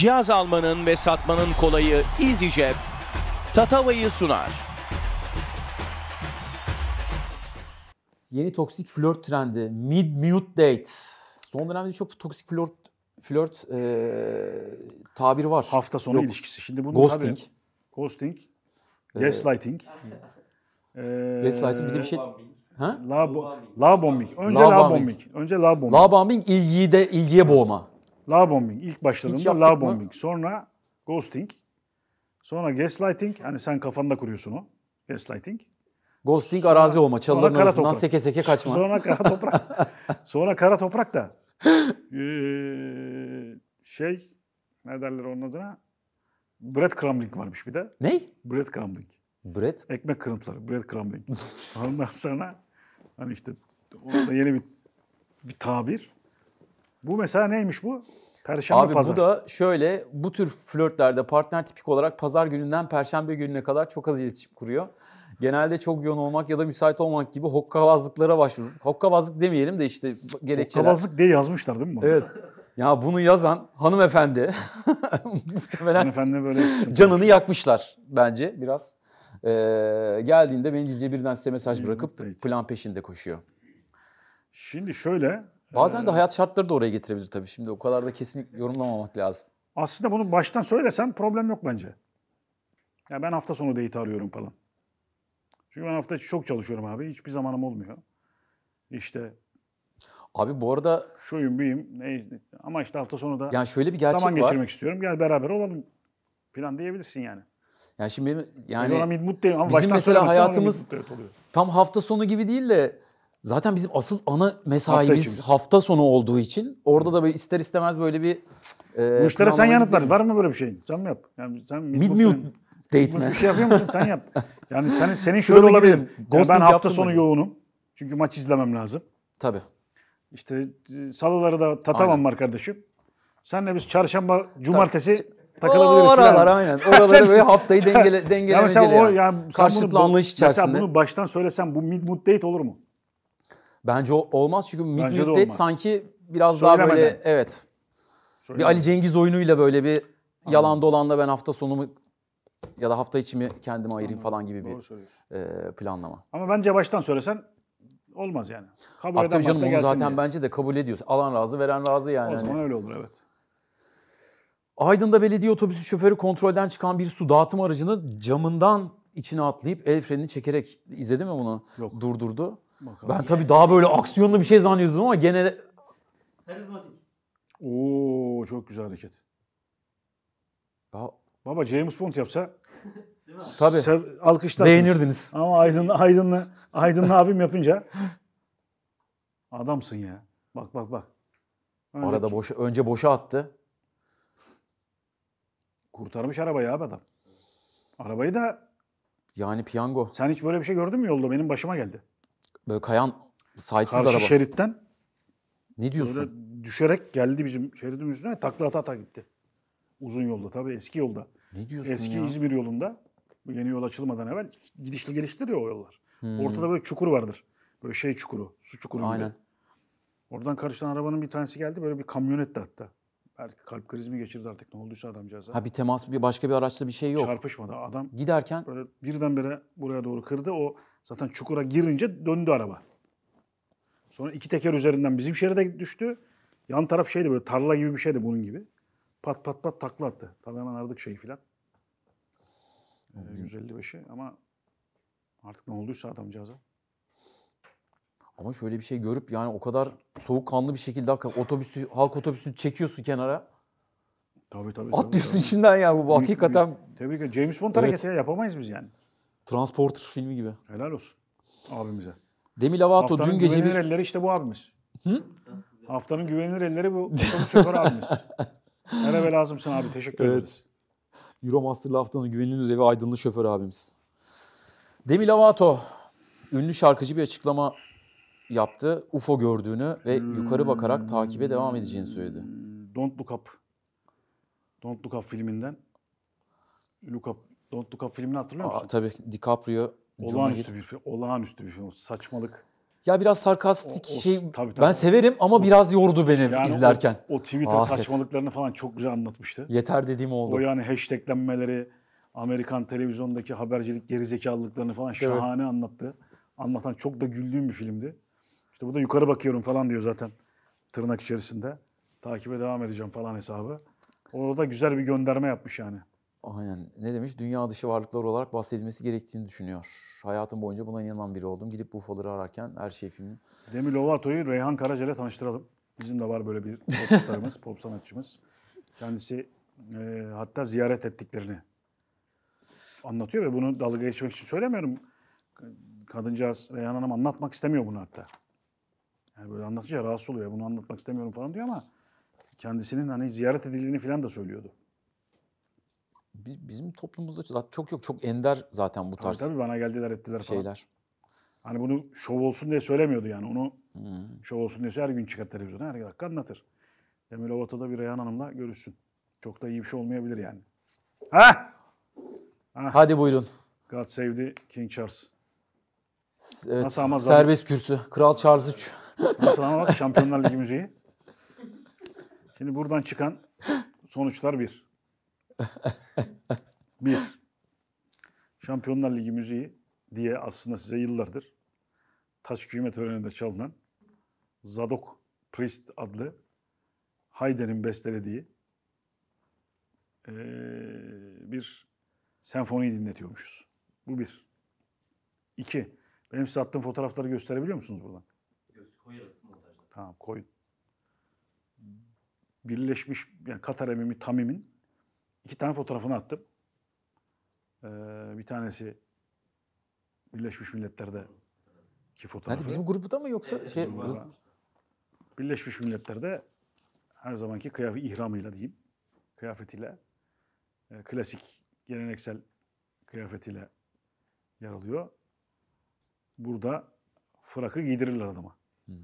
cihaz almanın ve satmanın kolayı EasyCep, Tatava'yı sunar. Yeni toksik flört trendi, mid-mute date. Son dönemde çok toksik flört flört e, tabir var. Hafta sonu Yok. ilişkisi. Şimdi bunu ghosting. Tabii, ghosting, gaslighting. Ee, gaslighting bir de bir şey... Ha? La, la bombing. Önce la bombing. Önce la bombing. La bombing ilgiyi de ilgiye boğma. La bombing. ilk başladığında la bombing. Sonra ghosting. Sonra gaslighting. Hani sen kafanda kuruyorsun o. Gaslighting. Ghosting sonra, arazi olma. Çalıların arasından seke seke kaçma. Sonra kara toprak. sonra kara toprak da. Ee, şey ne derler onun adına? Bread crumbling varmış bir de. Ne? Bread crumbling. Bread? Ekmek kırıntıları. Bread crumbling. Ondan sonra hani işte orada yeni bir, bir tabir. Bu mesela neymiş bu? Perşembe Abi pazar. bu da şöyle bu tür flörtlerde partner tipik olarak pazar gününden perşembe gününe kadar çok az iletişim kuruyor. Genelde çok yoğun olmak ya da müsait olmak gibi hokkabazlıklara başvurur. Hokkabazlık demeyelim de işte gerekçeler. Hokkabazlık diye yazmışlar değil mi bunu? Evet. Ya bunu yazan hanımefendi muhtemelen hanımefendi böyle canını yakmışlar bence biraz. Ee, geldiğinde bencilce birden size mesaj bırakıp plan peşinde koşuyor. Şimdi şöyle Bazen de ee, hayat şartları da oraya getirebilir tabii. Şimdi o kadar da kesin yorumlamamak lazım. Aslında bunu baştan söylesen problem yok bence. Ya ben hafta sonu date arıyorum falan. Çünkü ben hafta çok çalışıyorum abi. Hiçbir zamanım olmuyor. İşte Abi bu arada şuyum buyum ne ama işte hafta sonu da yani şöyle bir gerçek zaman var. geçirmek istiyorum. Gel beraber olalım plan diyebilirsin yani. Yani şimdi benim, yani bizim mesela hayatımız tam hafta sonu gibi değil de Zaten bizim asıl ana mesaimiz hafta, hafta sonu olduğu için orada da böyle ister istemez böyle bir... E, Bu işlere sen yanıtlar. Var mı böyle bir şeyin? Sen mi yap? Yani sen mid mute date mi? Bir şey yapıyor musun? Sen yap. Yani senin, senin şöyle olabilir. Yani ben hafta sonu mi? yoğunum. Çünkü maç izlemem lazım. Tabii. İşte e, salıları da tatamam Aynen. var kardeşim. Senle biz çarşamba, cumartesi Tabii. takılabiliriz. O oralar aynen. Oraları böyle haftayı dengele, dengelemeceli. Yani sen o, yani. Karşılıklı anlayış içerisinde. Mesela bunu baştan söylesem bu mid mood date olur mu? Bence o olmaz çünkü Midnight sanki biraz Söylemeden. daha böyle evet. Söylemeden. Bir Ali Cengiz oyunuyla böyle bir Anladım. yalan dolanla ben hafta sonumu ya da hafta içimi kendime ayırayım Anladım. falan gibi bir e, planlama. Ama bence baştan söylesen olmaz yani. Kabul eden canım onu zaten diye. bence de kabul ediyoruz. Alan razı, veren razı yani. O hani. zaman hani. öyle olur evet. Aydın'da belediye otobüsü şoförü kontrolden çıkan bir su dağıtım aracını camından içine atlayıp el frenini çekerek izledi mi bunu? Yok. Durdurdu. Bakalım. Ben tabii daha böyle aksiyonlu bir şey zannediyordum ama gene... Karizmatik. Oo çok güzel hareket. Ya, Baba James Bond yapsa tabii sev, alkışlarsınız. beğenirdiniz. Ama Aydın Aydınlı Aydınlı abim yapınca adamsın ya. Bak bak bak. Öyle Arada ki. boş önce boşa attı. Kurtarmış arabayı abi adam. Arabayı da yani piyango. Sen hiç böyle bir şey gördün mü yolda? Benim başıma geldi. Böyle kayan sahipsiz Karşı araba. Karşı şeritten. Ne diyorsun? Böyle düşerek geldi bizim şeridimin üstüne takla ata ata gitti. Uzun yolda tabii eski yolda. Ne diyorsun Eski ya? İzmir yolunda yeni yol açılmadan evvel gidişli geliştir ya o yollar. Hmm. Ortada böyle çukur vardır. Böyle şey çukuru, su çukuru Aynen. gibi. Oradan karşıdan arabanın bir tanesi geldi. Böyle bir kamyonetti hatta. Belki kalp krizi mi geçirdi artık ne olduysa adamcağıza. Ha bir temas, bir başka bir araçta bir şey yok. Çarpışmadı adam. Giderken? Böyle birdenbire buraya doğru kırdı. O Zaten çukura girince döndü araba. Sonra iki teker üzerinden bizim şeride düştü. Yan taraf şeydi böyle tarla gibi bir şeydi bunun gibi. Pat pat pat takla attı. Tabii hemen aradık şeyi filan. Ee, 155'i ama artık ne olduysa adamcağıza. Ama şöyle bir şey görüp yani o kadar soğukkanlı bir şekilde hakikaten otobüsü, halk otobüsünü çekiyorsun kenara. Tabii tabii. At tabii, diyorsun tabii. içinden yani bu, bu hakikaten. Tebrik ederim. James Bond evet. hareketi yapamayız biz yani. Transporter filmi gibi. Helal olsun abimize. Demi Lovato Haftanın dün gece bir... elleri işte bu abimiz. Hı? Haftanın güvenilir elleri bu şoför abimiz. Her eve lazımsın abi. Teşekkür evet. ederiz. Euromaster'lı haftanın güvenilir evi aydınlı şoför abimiz. Demi Lovato ünlü şarkıcı bir açıklama yaptı. UFO gördüğünü ve hmm. yukarı bakarak takibe devam edeceğini söyledi. Don't Look Up. Don't Look Up filminden. Look Up Don't Look Up filmini hatırlıyor musun? Aa, tabii DiCaprio. Olağanüstü Cuma bir film. Olağanüstü bir film. Saçmalık. Ya biraz sarkastik o, o, şey. Tabii, tabii. Ben severim ama o, biraz yordu beni yani izlerken. O, o Twitter ah, saçmalıklarını evet. falan çok güzel anlatmıştı. Yeter dediğim oldu. O yani hashtaglenmeleri, Amerikan televizyondaki habercilik gerizekalılıklarını falan şahane evet. anlattı. Anlatan çok da güldüğüm bir filmdi. İşte bu da yukarı bakıyorum falan diyor zaten tırnak içerisinde. Takibe devam edeceğim falan hesabı. Orada güzel bir gönderme yapmış yani. Aynen. Ne demiş? Dünya dışı varlıklar olarak bahsedilmesi gerektiğini düşünüyor. Hayatım boyunca buna inanan biri oldum. Gidip bu ufaları ararken her şey filmi. Demi Lovato'yu Reyhan Karaca tanıştıralım. Bizim de var böyle bir popstarımız, pop sanatçımız. Kendisi e, hatta ziyaret ettiklerini anlatıyor ve bunu dalga geçmek için söylemiyorum. Kadıncağız Reyhan Hanım anlatmak istemiyor bunu hatta. Yani böyle anlatınca rahatsız oluyor. Bunu anlatmak istemiyorum falan diyor ama kendisinin hani ziyaret edildiğini falan da söylüyordu bizim toplumumuzda çok yok. Çok ender zaten bu tarz. Tabii, tabii bana geldiler ettiler şeyler. falan. Hani bunu şov olsun diye söylemiyordu yani. Onu hmm. şov olsun diye her gün çıkar televizyona. Her dakika anlatır. Emel Ovata'da bir Reyhan Hanım'la görüşsün. Çok da iyi bir şey olmayabilir yani. Ha? ha. Hadi buyurun. God save the King Charles. Evet, Nasıl ama serbest kürsü. Kral Charles 3. Nasıl ama bak Şampiyonlar Ligi müziği. Şimdi buradan çıkan sonuçlar bir. Bir, Şampiyonlar Ligi müziği diye aslında size yıllardır taç kıymet töreninde çalınan Zadok Priest adlı Hayden'in bestelediği ee, bir senfoniyi dinletiyormuşuz. Bu bir. İki, benim size attığım fotoğrafları gösterebiliyor musunuz buradan? Koyarız montajda. Tamam koy. Birleşmiş yani Katar Emimi Tamim'in İki tane fotoğrafını attım. Ee, bir tanesi Birleşmiş Milletler'de ki fotoğrafı. Hadi bizim grupta mı yoksa ee, şey? Gruba, Birleşmiş Milletler'de her zamanki kıyafet ihramıyla diyeyim. Kıyafetiyle e, klasik geleneksel kıyafetiyle yer alıyor. Burada frakı giydirirler adama. Hmm.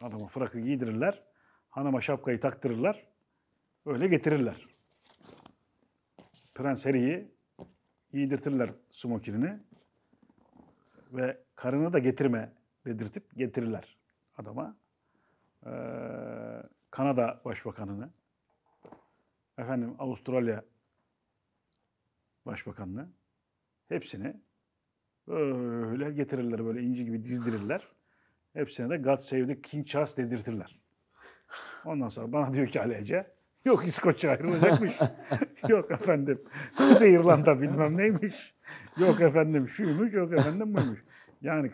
Adama frakı giydirirler. Hanıma şapkayı taktırırlar. Öyle getirirler. Prens Harry'i giydirtirler smokinini ve karını da getirme dedirtip getirirler adama. Ee, Kanada Başbakanını, efendim Avustralya Başbakanını hepsini öyle getirirler böyle inci gibi dizdirirler. Hepsine de God Save the King Charles dedirtirler. Ondan sonra bana diyor ki Ali Ece, Yok İskoçya ayrılacakmış. yok efendim. Kuzey İrlanda bilmem neymiş. Yok efendim şuymuş, yok efendim buymuş. Yani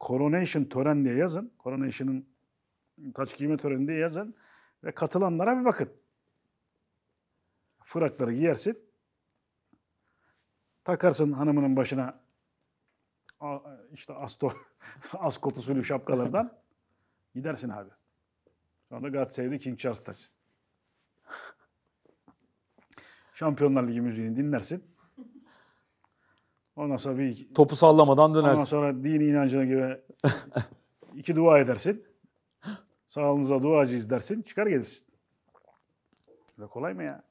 Coronation Tören diye yazın. Coronation'ın taç giyme töreni diye yazın. Ve katılanlara bir bakın. Fırakları giyersin. Takarsın hanımının başına işte asto, askotusunu şapkalardan. Gidersin abi. Sonra God Save King Charles dersin. Şampiyonlar Ligi müziğini dinlersin. Ondan sonra bir... Topu sallamadan dönersin. Ondan sonra dini inancına göre iki dua edersin. Sağlığınıza duacıyız dersin. Çıkar gelirsin. Öyle kolay mı ya?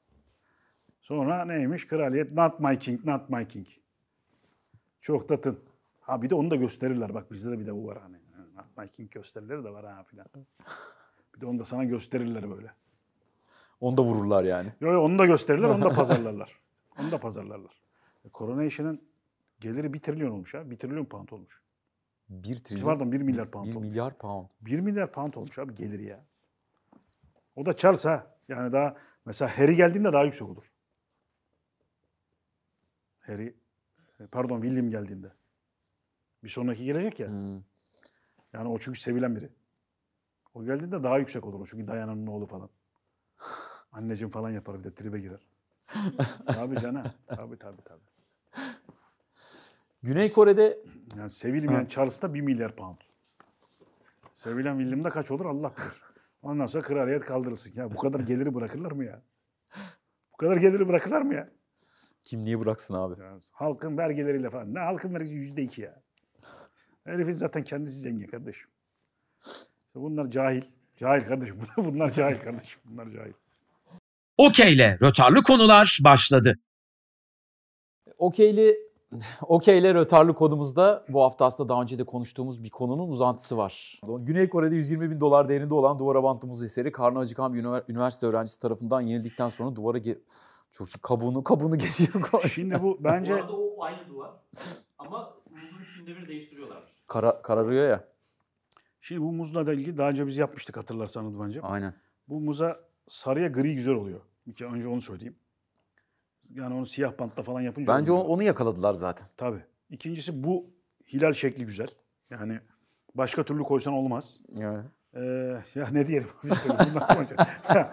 Sonra neymiş? Kraliyet not my king, not my king. Çok tatın. Ha bir de onu da gösterirler. Bak bizde de bir de bu var hani. Not my king gösterileri de var ha filan. Bir de onu da sana gösterirler böyle. Onu da vururlar yani. Yok yok onu da gösterirler, onu da pazarlarlar. onu da pazarlarlar. E, korona işinin geliri 1 trilyon olmuş ha. 1 trilyon pound olmuş. 1 trilyon? Pardon 1 milyar pound 1 milyar pound. 1 milyar pound olmuş abi geliri ya. O da Charles ha. Yani daha mesela Harry geldiğinde daha yüksek olur. Harry, e, pardon William geldiğinde. Bir sonraki gelecek ya. Hmm. Yani o çünkü sevilen biri. O geldiğinde daha yüksek olur o çünkü dayananın oğlu falan. Anneciğim falan yapar bir de tribe girer. tabii cana. Tabii tabii tabii. Güney Kore'de... Yani sevilmeyen Charles'ta 1 milyar pound. Sevilen William'da kaç olur Allah bilir. Ondan sonra kraliyet kaldırırsın. Ya bu kadar geliri bırakırlar mı ya? Bu kadar geliri bırakırlar mı ya? Kim niye bıraksın abi? Yani halkın vergileriyle falan. Ne halkın vergisi yüzde iki ya. Herifin zaten kendisi zengin kardeşim. İşte bunlar cahil. Cahil kardeşim. Bunlar cahil kardeşim. Bunlar cahil. Okey'le rötarlı konular başladı. Okey'li Okey'le rötarlı konumuzda bu hafta aslında daha önce de konuştuğumuz bir konunun uzantısı var. Güney Kore'de 120 bin dolar değerinde olan duvara bantlı muz eseri karnı acıkan bir üniversite öğrencisi tarafından yenildikten sonra duvara gir... Çok iyi. Kabuğunu, kabuğunu geriye Şimdi bu bence... Bu arada o aynı duvar ama muzu 3 günde bir değiştiriyorlar. Kara, kararıyor ya. Şimdi bu muzla da ilgili daha önce biz yapmıştık hatırlarsanız bence. Aynen. Bu muza sarıya gri güzel oluyor. Bir kere önce onu söyleyeyim. Yani onu siyah bantla falan yapınca... Bence olmuyor. onu yakaladılar zaten. Tabii. İkincisi bu hilal şekli güzel. Yani başka türlü koysan olmaz. Yani. Ee, ya ne diyelim işte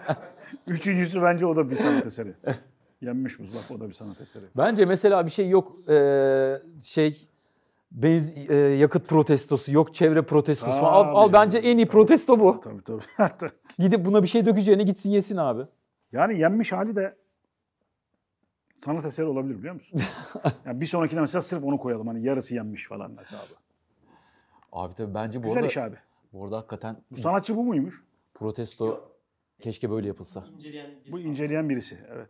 Üçüncüsü bence o da bir sanat eseri. Yenmiş muzlak o da bir sanat eseri. Bence mesela bir şey yok ee, şey benz e, yakıt protestosu yok, çevre protestosu Al, al bence en iyi protesto bu. Tabii tabii. Gidip buna bir şey dökeceğine gitsin yesin abi. Yani yenmiş hali de sanat eseri olabilir biliyor musun? yani bir sonrakine mesela sırf onu koyalım. Hani yarısı yenmiş falan hesabı. Abi tabii bence bu Güzel arada... iş abi. Bu arada hakikaten... Bu sanatçı bu muymuş? Protesto keşke böyle yapılsa. bu inceleyen birisi evet.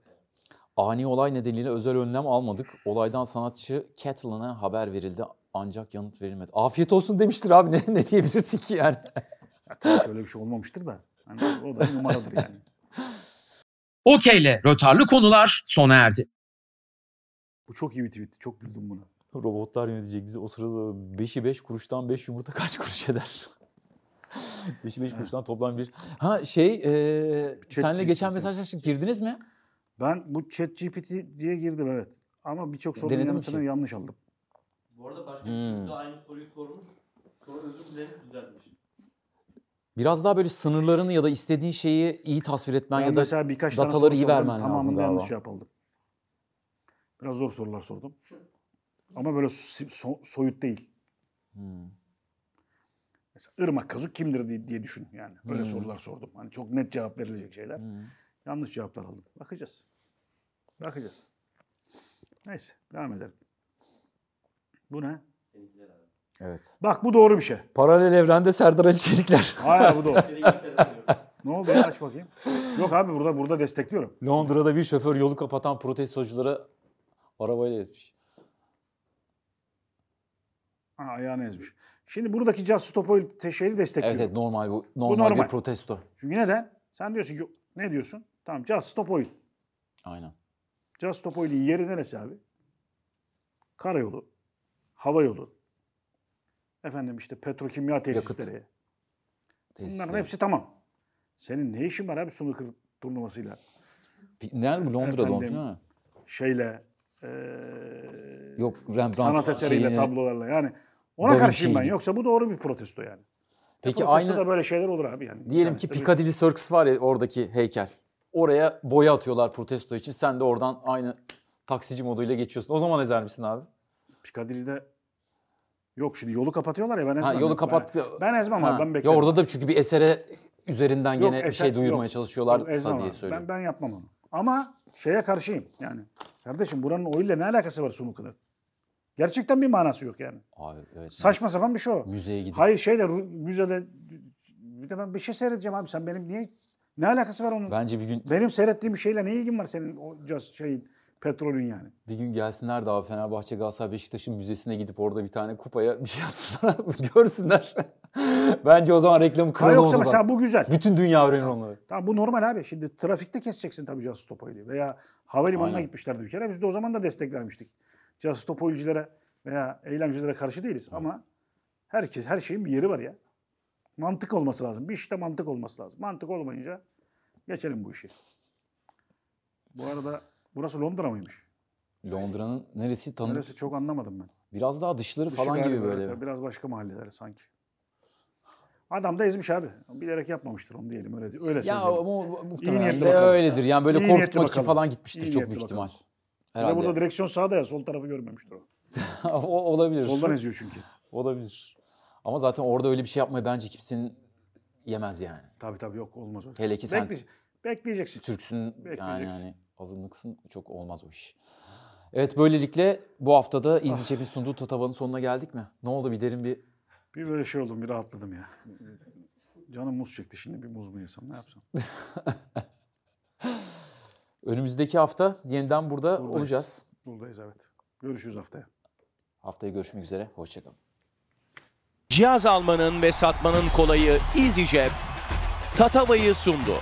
Ani olay nedeniyle özel önlem almadık. Olaydan sanatçı Catelyn'e haber verildi. Ancak yanıt verilmedi. Afiyet olsun demiştir abi ne, ne diyebilirsin ki yani? tabii öyle bir şey olmamıştır da. Yani o da numaradır yani. Okeyle rötarlı konular sona erdi. Bu çok iyi bir tweet. Çok güldüm buna. Robotlar yönetecek bizi o sırada 5'i 5 kuruştan 5 yumurta kaç kuruş eder? 5'i 5 kuruştan toplam bir. Ha şey e, senle geçen mesajlaştık girdiniz mi? Ben bu chat GPT diye girdim evet. Ama birçok sorunun yanıtını şey. yanlış aldım. Bu arada başka bir çocuk hmm. da aynı soruyu sormuş. Sonra özür dilemiş düzeltmiş. Biraz daha böyle sınırlarını ya da istediğin şeyi iyi tasvir etmen Ben ya da mesela birkaç tane dataları iyi vermen lazım Tamamında galiba. yanlış yapıldım. Biraz zor sorular sordum. Ama böyle so- soyut değil. Hmm. Mesela Irmak Kazık kimdir diye, düşün yani. Öyle hmm. sorular sordum. Hani çok net cevap verilecek şeyler. Yanlış cevaplar aldım. Bakacağız. Bakacağız. Neyse devam edelim. Bu ne? Seninkiler abi. Evet. Bak bu doğru bir şey. Paralel evrende Serdar Ali Çelikler. Hayır bu doğru. ne oldu ya aç bakayım. Yok abi burada burada destekliyorum. Londra'da bir şoför yolu kapatan protestoculara arabayla ezmiş. Ha, ayağını ezmiş. Şimdi buradaki Just Stop Oil şeyi destekliyorum. Evet, evet normal bu. Normal, bu normal bir protesto. Çünkü neden? Sen diyorsun ki ne diyorsun? Tamam Just Stop Oil. Aynen. Just Stop Oil'in yeri neresi abi? Karayolu hava yolu, efendim işte petrokimya tesisleri. Yakıt. tesisleri. Bunların hepsi tamam. Senin ne işin var abi snooker turnuvasıyla? Nerede Londra'da Londra Londra ha? Şeyle, e, Yok, Rembrandt sanat eseriyle, şeyine, tablolarla yani. Ona karşıyım ben. Yoksa bu doğru bir protesto yani. Peki ya aynı da böyle şeyler olur abi yani. Diyelim ki Piccadilly Circus var ya oradaki heykel. Oraya boya atıyorlar protesto için. Sen de oradan aynı taksici moduyla geçiyorsun. O zaman ezer misin abi? Piccadilly'de Yok şimdi yolu kapatıyorlar ya ben ezmem. Ha, yolu kapattı. Ben, ben ezmem ha. abi ben beklerim. Ya orada da çünkü bir esere üzerinden yok, gene eser, bir şey duyurmaya yok, çalışıyorlarsa diye söylüyorum. Ben, ben yapmam onu. Ama şeye karşıyım yani. Kardeşim buranın oyuyla ne alakası var sunu Gerçekten bir manası yok yani. Abi, evet, Saçma yani. sapan bir şey o. Müzeye gidip. Hayır şeyle müzede bir de ben bir şey seyredeceğim abi sen benim niye ne alakası var onun? Bence bir gün benim seyrettiğim bir şeyle ne ilgim var senin o şeyin Petrolün yani. Bir gün gelsinler daha Fenerbahçe Galatasaray Beşiktaş'ın müzesine gidip orada bir tane kupaya bir şey atsınlar görsünler. Bence o zaman reklamı kralı yoksa mesela bu güzel. Bütün dünya öğrenir onları. Tamam bu normal abi. Şimdi trafikte keseceksin tabii casus topoyluyu. Veya havalimanına Aynen. gitmişlerdi bir kere. Biz de o zaman da destek vermiştik. Casus topoyluculara veya eylemcilere karşı değiliz. Aynen. Ama herkes her şeyin bir yeri var ya. Mantık olması lazım. Bir işte mantık olması lazım. Mantık olmayınca geçelim bu işi. Bu arada Burası Londra mıymış? Londra'nın neresi tanıdık? Neresi çok anlamadım ben. Biraz daha dışları Dışı falan gibi böyle. Evet, biraz başka mahalleler sanki. Adam da ezmiş abi. Bilerek yapmamıştır onu diyelim öyle öyle ya, söyleyeyim. Ya mu, muhtemelen de öyledir. Yani böyle İyi korkutmak için falan gitmiştir İyi çok büyük ihtimal. Bakalım. Herhalde. Burada direksiyon sağda ya sol tarafı görmemiştir o. olabilir. Soldan eziyor çünkü. Olabilir. Ama zaten orada öyle bir şey yapmayı bence kimsenin yemez yani. Tabii tabii yok olmaz Hele ki sen Bekley- bekleyeceksin. Türksün hani. Bekleyeceksin. yani. yani Azınlıksın çok olmaz o iş. Evet böylelikle bu haftada İzli ah. Çep'in sunduğu Tatava'nın sonuna geldik mi? Ne oldu bir derin bir... Bir böyle şey oldum bir rahatladım ya. Canım muz çekti şimdi bir muz mu yesem ne yapsam? Önümüzdeki hafta yeniden burada Buradayız. olacağız. Buradayız evet. Görüşürüz haftaya. Haftaya görüşmek üzere. Hoşçakalın. Cihaz almanın ve satmanın kolayı EasyCep, Tatava'yı sundu.